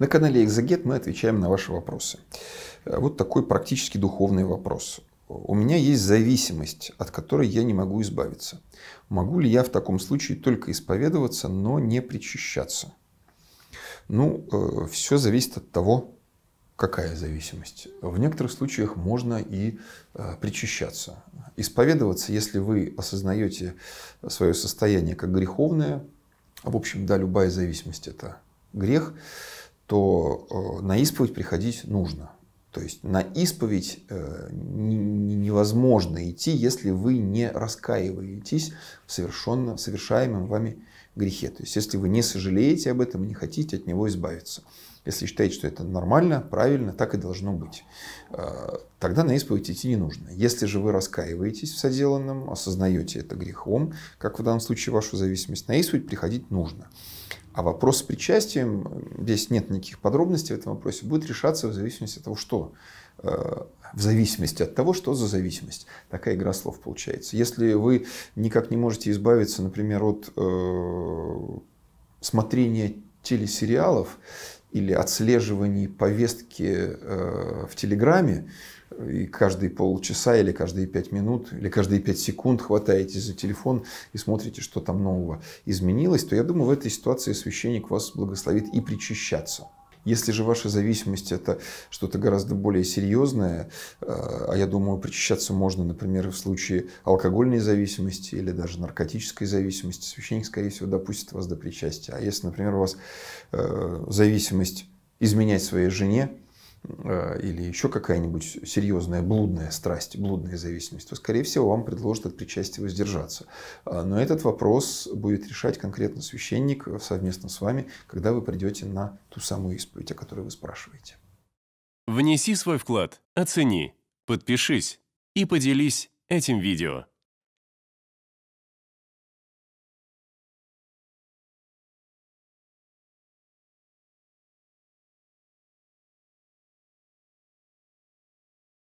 На канале Экзагет мы отвечаем на ваши вопросы. Э, вот такой практически духовный вопрос. У меня есть зависимость, от которой я не могу избавиться. Могу ли я в таком случае только исповедоваться, но не причащаться? Ну, э, все зависит от того, какая зависимость. В некоторых случаях можно и э, причащаться. Исповедоваться, если вы осознаете свое состояние как греховное, в общем, да, любая зависимость – это грех, то э, на исповедь приходить нужно. То есть на исповедь э, невозможно идти, если вы не раскаиваетесь в совершенно совершаемом вами грехе. То есть если вы не сожалеете об этом, и не хотите от него избавиться. Если считаете, что это нормально, правильно, так и должно быть, э, тогда на исповедь идти не нужно. Если же вы раскаиваетесь в соделанном, осознаете это грехом, как в данном случае вашу зависимость на исповедь, приходить нужно. А вопрос с причастием, здесь нет никаких подробностей в этом вопросе, будет решаться в зависимости от того, что э, в зависимости от того, что за зависимость. Такая игра слов получается. Если вы никак не можете избавиться, например, от э, смотрения телесериалов или отслеживания повестки э, в Телеграме, и каждые полчаса или каждые пять минут или каждые пять секунд хватаете за телефон и смотрите, что там нового изменилось, то я думаю, в этой ситуации священник вас благословит и причащаться. Если же ваша зависимость это что-то гораздо более серьезное, э, а я думаю, причащаться можно, например, в случае алкогольной зависимости или даже наркотической зависимости, священник, скорее всего, допустит вас до причастия. А если, например, у вас э, зависимость изменять своей жене, Э, или еще какая-нибудь серьезная блудная страсть, блудная зависимость, то, скорее всего, вам предложат от причастия воздержаться. А, но этот вопрос будет решать конкретно священник э, совместно с вами, когда вы придете на ту самую исповедь, о которой вы спрашиваете. Внеси свой вклад, оцени, подпишись и поделись этим видео.